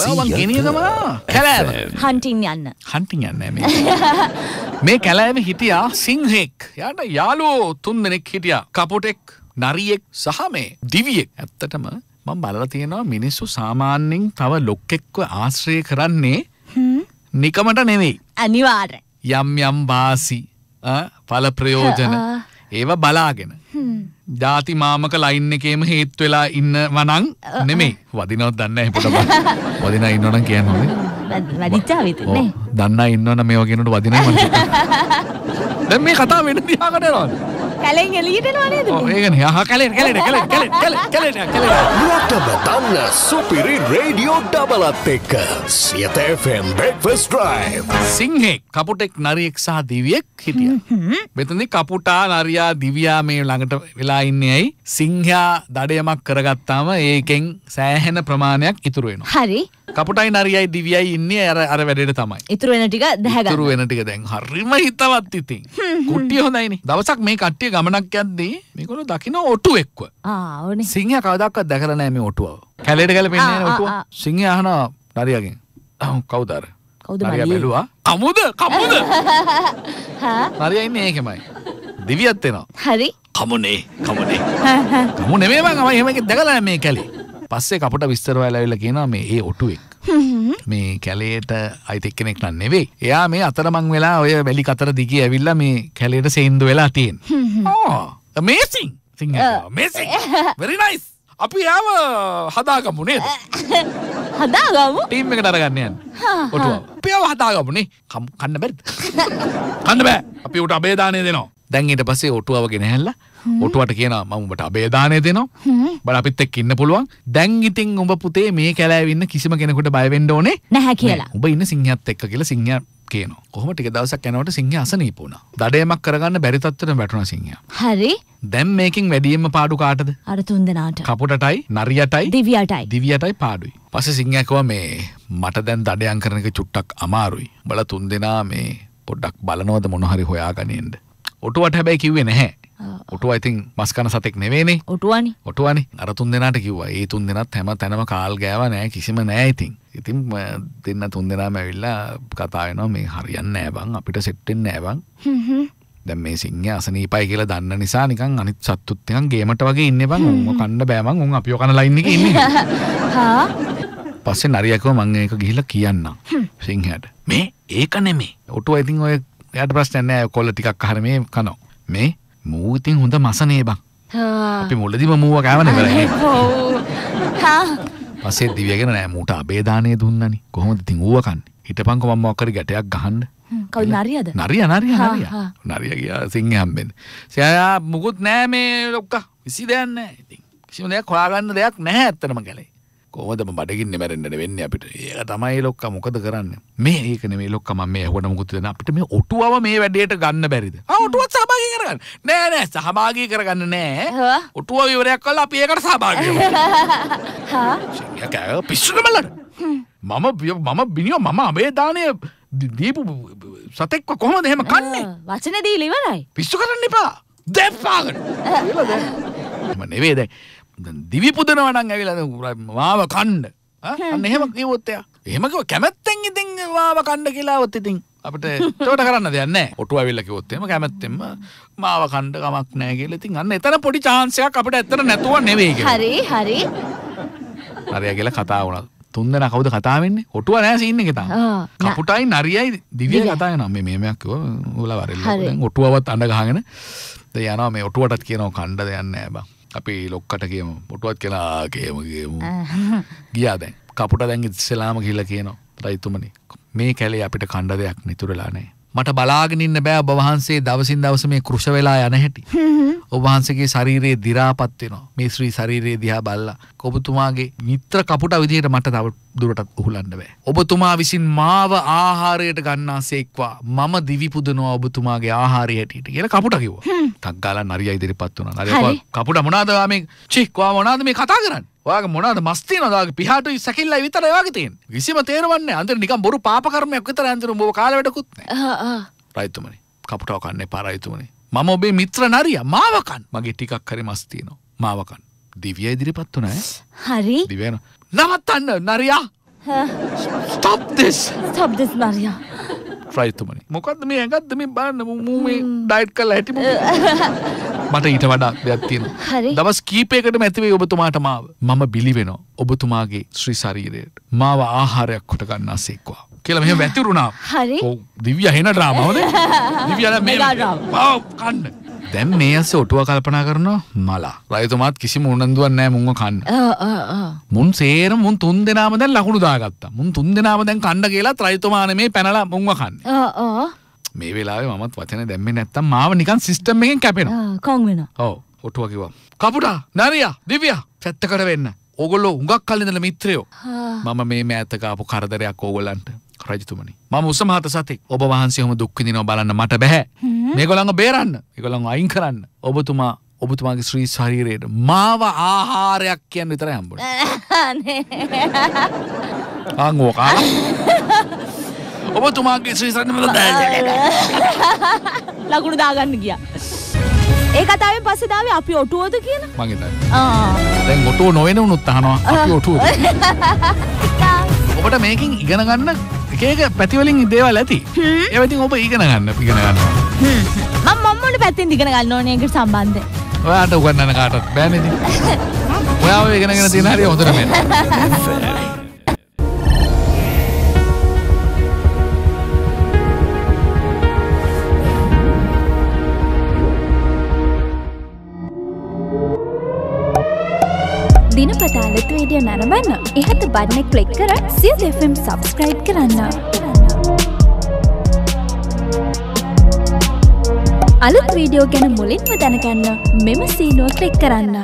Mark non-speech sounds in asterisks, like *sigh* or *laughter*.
ඔයාවන් ගෙනියගම කැලෑව හන්ටින් යන්න හන්ටින් යන්න *laughs* මේ කැලෑව හිටියා සිංහෙක් යට යාලෝ තුන් දෙනෙක් හිටියා කපොටෙක් නරියෙක් සහ මේ දිවියෙක් ඇත්තටම මං බලලා තියෙනවා මිනිස්සු සාමාන්‍යයෙන් තව ලොක්කෙක්ව ආශ්‍රය කරන්නේ නිකමට නෙවෙයි අනිවාර්ය යම් යම් වාසි ඵල ප්‍රයෝජන ඒව බලාගෙන ජාති මාමක ලයින් එකේම හේත් වෙලා ඉන්න වනං නෙමෙයි වදිනවත් දන්න පොට වදින ඉන්නවන කියන්න හොේ දන්න ඉන්නවන මේ වගෙනට වදින දැ මේ කතා වෙන දිහාකටරවා කැලෙන් එලියටනවා නේද? ඔව් ඒකනේ. අහ කැලෙන් කැලෙන් කැලෙන් කැලෙන් කැලෙන් කැලෙන් කැලෙන්. මුවටම දන්න සුපිරි රේඩියෝ ඩබලත් එක්ක සියත FM Breakfast Drive. සිංහෙක්, කපුටෙක්, නරියෙක් සහ දිවියෙක් හිටියා. මෙතනදී කපුටා, නරියා, දිවියා මේ ළඟට වෙලා ඉන්නේ ඇයි? සිංහයා දඩයමක් කරගත්තාම ඒකෙන් සෑහෙන ප්‍රමාණයක් ඉතුරු වෙනවා. හරි. කපුටයි නරියයි දිවියයි ඉන්නේ අර අර වැඩේට තමයි. ඉතුරු වෙන ටික දැහැගන්න. ඉතුරු වෙන ටික දැන් හරිම හිතවත් ඉතින්. කුට්ටිය හොඳයිනි දවසක් මේ කට්ටිය ගමනක් යද්දී මේකොල දකින ඔටු එක්ව සිංහ කවදක්වත් දැකරනෑ මේ ඔටුව කැලෙට කැල පෙන්න්නේ ඔටුව සිංහ අහන නරියගෙන් කවුදර කවුද බැලවා කමුද කමුද *laughs* නරියයි මේකෙමයි දිවියත්වෙනවා හරි කමුණේ කමුණේ කමු නෙමේම මම එහෙම එකක් දැකලා මේ කැලේ පස්සේ කපට විස්තර වෙලා ඇවිල්ලා කියනවා මේ ඒ ඔටුවෙක් මේ කැලේට අයිති එක්කෙනෙක් නම් නෙවෙයි. එයා මේ අතරමං වෙලා ඔය වැලි කතර දිගේ ඇවිල්ලා මේ කැලේට සේන්දු වෙලා තියෙන. ඕ oh, amazing. Sinhala uh. amazing. very nice. අපි යාව හදාගමු නේද? *laughs* හදාගමු. ටීම් එකට අරගන්න යන්න. ඔටුව. අපි යාව හදාගමු නේ. කන්න බැරිද? *laughs* කන්න බෑ. අපි උට අබේ දාණය දෙනවා. දැන් ඊට පස්සේ ඔටුවව ගෙනහැල්ලා ඔටුවට කියනවා මම උඹට අබේදානය දෙනවා බල අපිත් එක්ක ඉන්න පුළුවන් දැන් ඉතින් උඹ පුතේ මේ කැලෑවේ ඉන්න කිසිම කෙනෙකුට බය වෙන්න ඕනේ නැහැ කියලා උඹ ඉන්න සිංහයත් එක්ක කියලා සිංහයා කියනවා. කොහොම ටික දවසක් යනකොට සිංහයා අසනීප වුණා. දඩයමක් කරගන්න බැරි තත්ත්වෙට වැටුණා සිංහයා. හරි. දැන් මේකෙන් වැඩියෙන්ම පාඩු කාටද? අර තුන්දෙනාට. කපුටටයි, නරියටයි, දිව්‍යටයි. දිව්‍යටයි පාඩුයි. පස්සේ සිංහයා කිව්වා මේ මට දැන් දඩයම් කරන එක චුට්ටක් අමාරුයි. බල තුන්දෙනා මේ පොඩ්ඩක් බලනවද මොන හරි හොයාගනින්න. ඔටුවට හැබැයි කිව්වේ නැහැ. ඔටුව ඉතින් මස්කන සතෙක් නෙවේනේ ඔටුවනි ඔටුවනි අර තුන් දෙනාට කිව්වා ඒ තුන් දෙනත් හැම තැනම කාල් ගෑව නෑ කිසිම නෑ ඉතින් ඉතින් දෙන්න තුන් දෙනාම ඇවිල්ලා කතා වෙනවා මේ හරියන්නේ නෑ බං අපිට සෙට් වෙන්නේ නෑ බං දැන් මේ සිංහය අසනීපයි කියලා දන්න නිසා නිකන් අනිත් සත්තුත් නිකන් ගේමට වගේ ඉන්නේ බං උන්ව කන්න බෑ මං උන් අපිව කන ලයින් එකේ ඉන්නේ *laughs* හා පස්සේ නරියකව මං ඒක ගිහිල්ලා කියන්නම් සිංහයට මේ ඒක නෙමේ ඔටුව ඉතින් ඔය එයාට ප්‍රශ්නයක් නෑ කොල්ල ටිකක් අහර මේ කනවා. මේ මූ ඉතින් හොඳ මසනේ බං. අපි මුලදිම මූව කෑවනේ කරන්නේ. පස්සේ දිව්‍යගෙන නෑ මූට අබේ දාණය දුන්නනි. කොහොමද ඉතින් ඌව කන්නේ? හිටපන්කෝ මම්ම ඔක්කර ගැටයක් ගහන්න. කවුද නරියද? නරිය නරිය නරිය. නරිය ගියා සිංහ හම්බෙන්න. සෑයා මුකුත් නෑ මේ ලොක්කා. විසි දෙයක් නෑ. ඉතින් කිසිම දෙයක් හොයාගන්න දෙයක් නැහැ ඇත්තටම ගැලේ. කොහොමද බඩගින්නේ මැරෙන්නට වෙන්නේ අපිට. ඒක තමයි ලොක්කා මොකද කරන්නේ? මේ ඒක නෙමෙයි ලොක්කා මම මේ ඇහුවට මොකද දෙන අපිට මේ ඔටුවව මේ වැඩේට ගන්න බැරිද? ආ ඔටුවත් සහභාගී කරගන්න. නෑ නෑ සහභාගී කරගන්න නෑ. ඔටුව විවරයක් කළා අපි ඒකට සහභාගී වෙමු. හා. ඒක පිස්සුද මලට? මම මම බිනියෝ මම අබේ දානය දීපු සතෙක්ව කොහොමද එහෙම කන්නේ? වචන දීලා ඉවරයි. පිස්සු කරන්න එපා. දෙපාගට. *laughs* මම නෙවෙයි දැන් දිවිපුදනව නම් ඇවිලා වාව කණ්ඩ අන්න එහෙම කිව්වොත් එයා එහෙමකව කැමැත්තෙන් ඉතින් වාව කණ්ඩ කියලාවත් ඉතින් අපිට එතකොට කරන්න දෙයක් නැහැ. ඔටුව ඇවිල්ලා කිව්වොත් එහෙම කැමැත්තෙන්ම මාව කණ්ඩ කමක් නැහැ කියලා. ඉතින් අන්න එතන පොඩි chance එකක් අපිට ඇත්තට නැතුව නෙවෙයි කියලා. හරි හරි. හරිය කියලා කතා වුණා. තුන්දෙනා කවුද කතා වෙන්නේ? ඔටුව නැහැ සීන් එකේ තාම. කපුටයි නරියයි දිව්‍ය කතා වෙනවා. මේ මේමයක් කිව්වා. ඕලා වරෙල්ල. ඔටුවවත් අඬ ගහගෙන. දැන් යනවා මේ ඔටුවටත් කියනවා කණ්ඩ දෙයක් නැහැ බං. අපි ලොක්කට කියම පොටුවත් කෙනා කියම කියමු ගියා දැන් කපුට දැන් ඉස්සෙලාම කියලා කියනවා රයිතුමනි මේ කැලේ අපිට කණ්ඩ දෙයක් නිතුරලානේ මට බලාගෙන ඉන්න බෑ ඔබ වහන්සේ දවසින් දවස මේ කෘෂ වෙලා යන හැටි. ඔබ වහන්සේගේ ශරීරයේ දි รา පත් වෙනවා. මේ ශ්‍රී ශරීරයේ දිහා බලලා ඔබතුමාගේ මිත්‍ර කපුට විදිහට මට තව දුරටත් උහුලන්න බෑ. ඔබතුමා විසින් මාව ආහාරයට ගන්නාසේක්වා. මම දිවි පුදනවා ඔබතුමාගේ ආහාරය හැටියට කියලා කපුට කිව්වා. 탁 ගාලා නරියා ඉදිරිපත් වුණා. නරියා කපුට මොනවාද මේ චික්වා මොනවාද මේ කතා කරන්නේ? ඔයාගේ මොනවද මස් තියනවද ඔයාගේ පිහාට සැකිල්ලයි විතරයි ඔයාගේ තියෙන්නේ. කිසිම තේරවන්නේ අන්තිම නිකන් බොරු පාප කර්මයක් විතරයි අන්තිම ඔබ කාලේ වැඩකුත් නැහැ. රයිතුමනි කපුටව කන්නේ පරයිතුමනි. මම ඔබේ මිත්‍ර නරියා මාව කන්න. මගේ ටිකක් හරි මස් තියනවා. මාව කන්න. දිව්‍ය ඉදිරිපත් වුණා ඈ. හරි. දිව්‍ය නවත්තන්න නරියා. Stop this. Stop this නරියා. රයිතුමනි. මොකද්ද මේ ඇඟක්ද මේ බලන්න මූ මේ ඩයට් කරලා හැටි මූ. *laughs* මට ඊට වඩා දෙයක් තියෙනවා. දවස් කීපයකටම ඇතිවේ ඔබතුමාට මාව. මම බිලි වෙනවා ඔබතුමාගේ ශ්‍රී ශරීරයට. මාව ආහාරයක් කොට ගන්නාසේක්වා. කියලා මෙහෙම වැතිරුණා. හරි. ඔව් දිව්‍ය හෙන ඩ්‍රාමාවද? දිව්‍යලා මේ *laughs* ඔව් කන්න. දැන් මේ ඇස්සේ ඔටුව කල්පනා කරනවා මලා. රයිතුමාත් කිසිම උනන්දුවක් නැහැ මුන්ව කන්න. මුන් සේරම මුන් තුන් දෙනාම දැන් ලකුණු දාගත්තා. මුන් තුන් දෙනාම දැන් කන්න කියලා රයිතුමානේ මේ පැනලා මුන්ව කන්නේ. ඔව් ඔව්. මේ වෙලාවේ මමත් වචන දැම්මේ නැත්තම් මාව නිකන් සිස්ටම් එකෙන් කැපෙනවා. කොන් වෙනවා. ඔව්. ඔටුවා කිව්වා. කපුටා, නරියා, දිව්‍යා, පැත්තකට වෙන්න. ඕගොල්ලෝ හුඟක් කල් ඉඳලා මිත්‍රයෝ. මම මේ මෑතක ආපු කරදරයක් ඕගොල්ලන්ට. රජතුමනි. මම උසමහත සතෙක්. ඔබ වහන්සේ ඔහොම දුක් විඳිනව බලන්න මට බෑ. මේගොල්ලන්ව බේරන්න. මේගොල්ලන්ව අයින් කරන්න. ඔබතුමා ඔබතුමාගේ ශ්‍රී ශරීරයට මාව ආහාරයක් කියන්න විතරයි හම්බුනේ. අනේ. අංගෝ කාලා. ඔබතුමාගේ ශ්‍රීසරණ *laughs* ලකුණු දාගන්න ගියා. ඒ කතාවෙන් පස්සේ දාවේ අපි ඔටුවද කියලා? මං හිතන්නේ. ආ. දැන් ඔටුව නොවන උනොත් අහනවා අපි ඔටුවද. *laughs* ඔබට මේකෙන් ඉගෙන ගන්න එක එක පැතිවලින් දේවල් ඇති. ඒවා ඉතින් ඔබ ඉගෙන ගන්න ඉගෙන ගන්නවා. මම මම්මෝනේ පැත්තෙන් ඉගෙන ගන්න ඕනේ ඒකට සම්බන්ධයෙන්. ඔයාට උගන්නන්න කාටවත් බෑනේ ඉතින්. *laughs* ඔයාව ඉගෙනගෙන තියෙන හරිය හොඳටම. වීඩියෝ නැරඹන්න ඉහත බඩනෙක් ක්ලික් කර සිල් FM සබස්ක්‍රයිබ් කරන්න. අලුත් වීඩියෝ ගැන මුලින්ම දැනගන්න මෙම සීනෝ ක්ලික් කරන්න.